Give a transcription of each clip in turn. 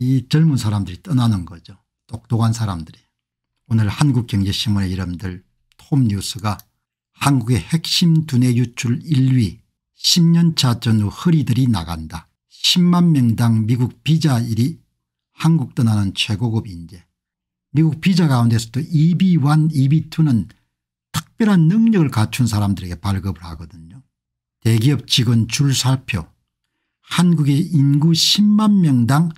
이 젊은 사람들이 떠나는 거죠. 똑똑한 사람들이. 오늘 한국경제신문의 이름들 톱뉴스가 한국의 핵심 두뇌 유출 1위 10년차 전후 허리들이 나간다. 10만 명당 미국 비자 1위 한국 떠나는 최고급 인재. 미국 비자 가운데서도 EB1 EB2는 특별한 능력을 갖춘 사람들에게 발급을 하거든요. 대기업 직원 줄 살표 한국의 인구 10만 명당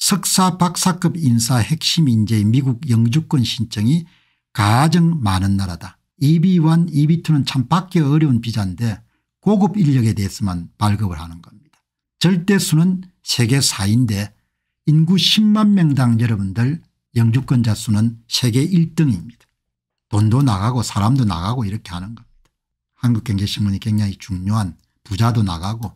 석사 박사급 인사 핵심 인재의 미국 영주권 신청이 가장 많은 나라다. EB1 EB2는 참 받기 어려운 비자인데 고급 인력에 대해서만 발급을 하는 겁니다. 절대수는 세계 4인데 인구 10만 명당 여러분들 영주권자 수는 세계 1등입니다. 돈도 나가고 사람도 나가고 이렇게 하는 겁니다. 한국경제신문이 굉장히 중요한 부자도 나가고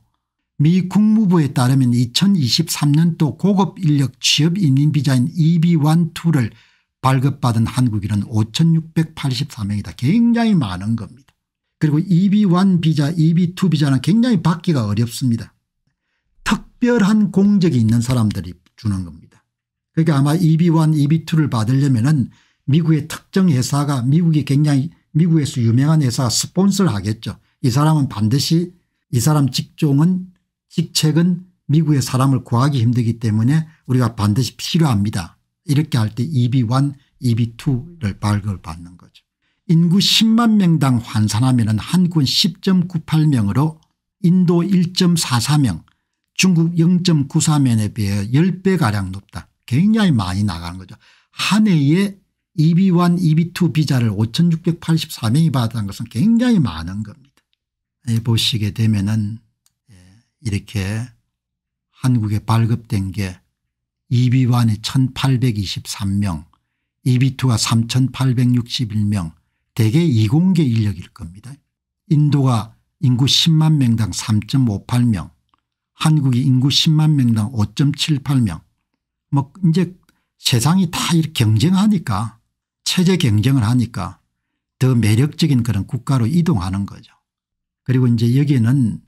미 국무부에 따르면 2023년도 고급 인력 취업 인민 비자인 EB12를 발급받은 한국인은 5 6 8 3명이다 굉장히 많은 겁니다. 그리고 EB1 비자 EB2 비자는 굉장히 받기가 어렵습니다. 특별한 공적이 있는 사람들이 주는 겁니다. 그러니까 아마 EB1 EB2를 받으려면 은 미국의 특정 회사가 미국이 굉장히 미국에서 유명한 회사가 스폰서를 하겠죠. 이 사람은 반드시 이 사람 직종은 직책은 미국의 사람을 구하기 힘들기 때문에 우리가 반드시 필요합니다. 이렇게 할 때 EB1, EB2를 발급을 받는 거죠. 인구 10만 명당 환산하면 한군 10.98명으로 인도 1.44명 중국 0.94명에 비해 10배가량 높다. 굉장히 많이 나가는 거죠. 한 해에 EB1, EB2 비자를 5684명이 받은 것은 굉장히 많은 겁니다. 예, 보시게 되면 은 이렇게 한국에 발급된 게 EB1이 1823명, EB2가 3861명 대개 이공계 인력일 겁니다. 인도가 인구 10만 명당 3.58명 한국이 인구 10만 명당 5.78명 뭐 이제 세상이 다 경쟁하니까 체제 경쟁을 하니까 더 매력적인 그런 국가로 이동하는 거죠. 그리고 이제 여기에는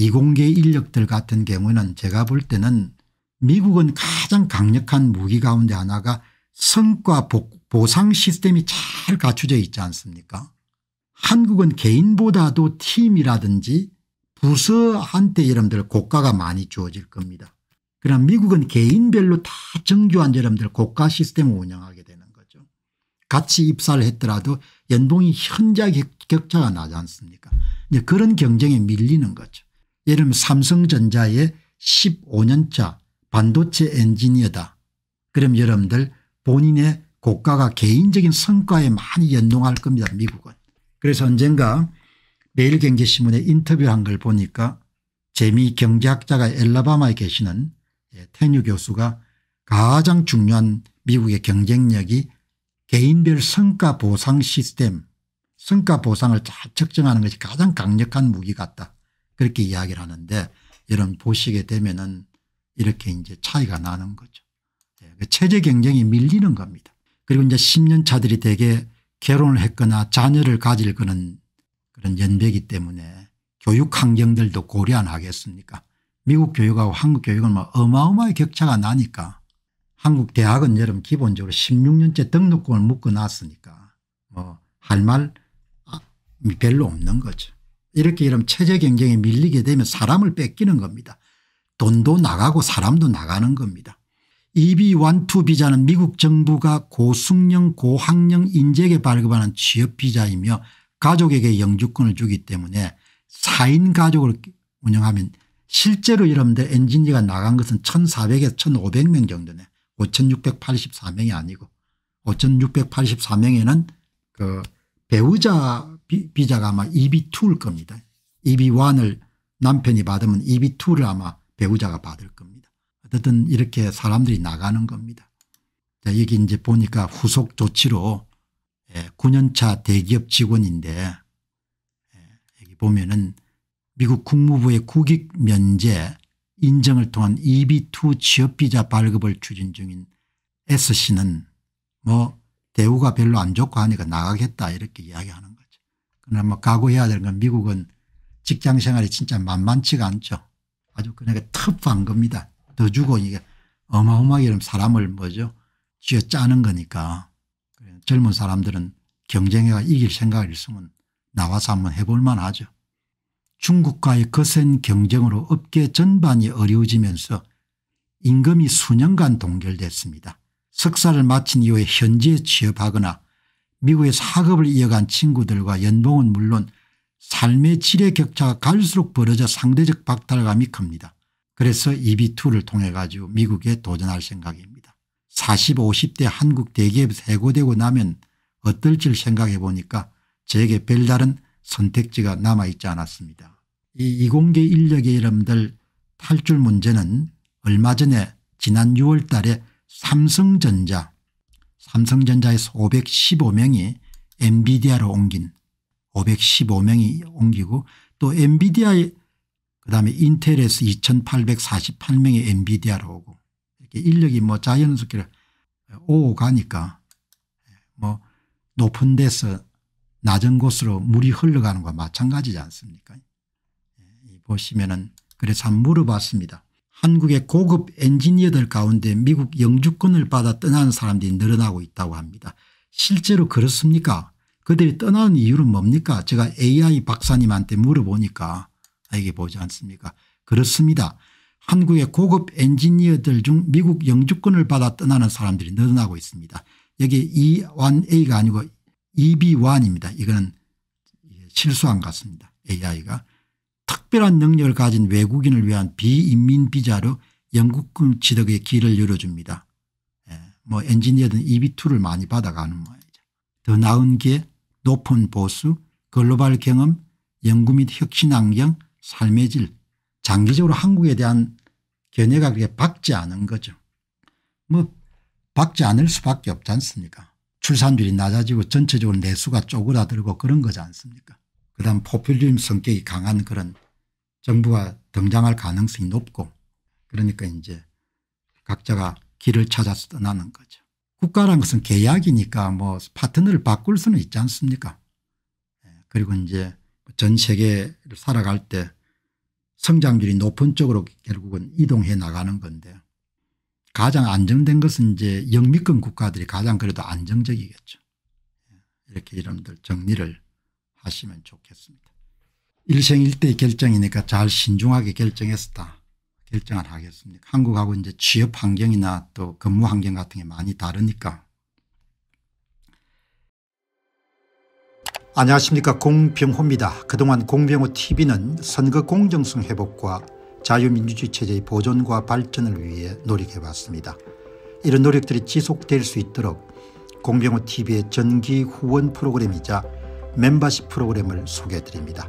이공계 인력들 같은 경우는 제가 볼 때는 미국은 가장 강력한 무기 가운데 하나가 성과 보상 시스템이 잘 갖춰져 있지 않습니까 한국은 개인보다도 팀이라든지 부서한테 여러분들 고가가 많이 주어질 겁니다. 그럼 미국은 개인별로 다 정교한 여러분들 고가 시스템을 운영하게 되는 거죠. 같이 입사를 했더라도 연봉이 현저하게 격차가 나지 않습니까 이제 그런 경쟁에 밀리는 거죠. 이름 삼성전자의 15년차 반도체 엔지니어다. 그럼 여러분들 본인의 고가가 개인적인 성과에 많이 연동할 겁니다 미국은. 그래서 언젠가 매일경제신문에 인터뷰한 걸 보니까 재미 경제학자가 엘라바마에 계시는 테뉴 예, 교수가 가장 중요한 미국의 경쟁력이 개인별 성과 보상 시스템 성과 보상을 잘 측정하는 것이 가장 강력한 무기 같다. 그렇게 이야기를 하는데 여러분 보시게 되면은 이렇게 이제 차이가 나는 거죠. 예, 그 체제 경쟁이 밀리는 겁니다. 그리고 이제 10년 차들이 대개 결혼을 했거나 자녀를 가질 그런 그런 연배기 때문에 교육 환경들도 고려 안 하겠습니까? 미국 교육하고 한국 교육은 막 뭐 어마어마한 격차가 나니까 한국 대학은 여름 기본적으로 16년째 등록금을 묶어 놨으니까 뭐 할말 아, 별로 없는 거죠. 이렇게 이러 체제 경쟁에 밀리게 되면 사람을 뺏기는 겁니다. 돈도 나가고 사람도 나가는 겁니다. EB-12 비자는 미국 정부가 고숙령 고학령 인재에게 발급하는 취업 비자이며 가족에게 영주권을 주기 때문에 4인 가족을 운영하면 실제로 여러분들 엔지니어가 나간 것은 1400에서 1500명 정도네 5684명이 아니고 5684명에는 그 배우자 비, 자가 아마 EB2일 겁니다. EB1을 남편이 받으면 EB2를 아마 배우자가 받을 겁니다. 어쨌든 이렇게 사람들이 나가는 겁니다. 자, 여기 이제 보니까 후속 조치로 9년차 예, 대기업 직원인데 예, 여기 보면은 미국 국무부의 국익 면제 인정을 통한 EB2 취업비자 발급을 추진 중인 S씨는 뭐 대우가 별로 안 좋고 하니까 나가겠다 이렇게 이야기하는 그러나 뭐 각오해야 되는 건 미국은 직장 생활이 진짜 만만치가 않죠. 아주 그러니까 터프한 겁니다. 더 주고 이게 어마어마하게 사람을 뭐죠 쥐어 짜는 거니까 젊은 사람들은 경쟁해가 이길 생각이 있으면 나와서 한번 해볼 만하죠. 중국과의 거센 경쟁으로 업계 전반이 어려워지면서 임금이 수년간 동결됐습니다. 석사를 마친 이후에 현지에 취업하거나 미국의사급을 이어간 친구들과 연봉은 물론 삶의 질의 격차가 갈수록 벌어져 상대적 박탈감이 큽니다. 그래서 EB2를 통해 가지고 미국에 도전할 생각입니다. 40, 50대 한국 대기업에서 해고되고 나면 어떨지 생각해 보니까 제게 별다른 선택지가 남아있지 않았습니다. 이 이공계 인력의 여러분들 탈출 문제는 얼마 전에 지난 6월 달에 삼성전자 삼성전자에서 515명이 엔비디아로 옮긴 515명이 옮기고 또 엔비디아에 그다음에 인텔에서 2848명이 엔비디아로 오고 이렇게 인력이 뭐 자연스럽게 오가니까 고뭐 높은 데서 낮은 곳으로 물이 흘러가는 거 마찬가지지 않습니까 예, 보시면은 그래서 한번 물어봤습니다. 한국의 고급 엔지니어들 가운데 미국 영주권을 받아 떠나는 사람들이 늘어나고 있다고 합니다. 실제로 그렇습니까 그들이 떠나는 이유는 뭡니까 제가 ai 박사님한테 물어보니까 알게 보지 않습니까 그렇습니다. 한국의 고급 엔지니어들 중 미국 영주권을 받아 떠나는 사람들이 늘어나고 있습니다. 여기 E1A가 아니고 EB1입니다. 이거는 실수한 것 같습니다. AI가. 특별한 능력을 가진 외국인을 위한 비인민 비자로 영국군 취득의 길을 열어줍니다. 예. 뭐 엔지니어든 EB2를 많이 받아가는 모양이죠. 더 나은 길, 높은 보수, 글로벌 경험, 연구 및 혁신 환경, 삶의 질 장기적으로 한국에 대한 견해가 그렇게 박지 않은 거죠. 뭐 박지 않을 수밖에 없지 않습니까 출산율이 낮아지고 전체적으로 내수가 쪼그라들고 그런 거지 않습니까 그다음 포퓰리즘 성격이 강한 그런 정부가 등장할 가능성이 높고 그러니까 이제 각자가 길을 찾아서 떠나는 거죠. 국가라 것은 계약이니까 뭐 파트너를 바꿀 수는 있지 않습니까 예, 그리고 이제 전 세계를 살아갈 때 성장률이 높은 쪽으로 결국은 이동해 나가는 건데 가장 안정된 것은 이제 영미권 국가들이 가장 그래도 안정적이겠죠. 예, 이렇게 여러분들 정리를 하시면 좋겠습니다. 일생일대의 결정이니까 잘 신중하게 결정했다. 결정을 하겠습니다. 한국하고 이제 취업 환경이나 또 근무 환경 같은 게 많이 다르니까. 안녕하십니까 공병호입니다. 그동안 공병호 tv는 선거 공정성 회복과 자유민주주의 체제의 보존과 발전을 위해 노력해왔습니다. 이런 노력들이 지속될 수 있도록 공병호 tv의 전기 후원 프로그램이자 멤버십 프로그램을 소개해드립니다.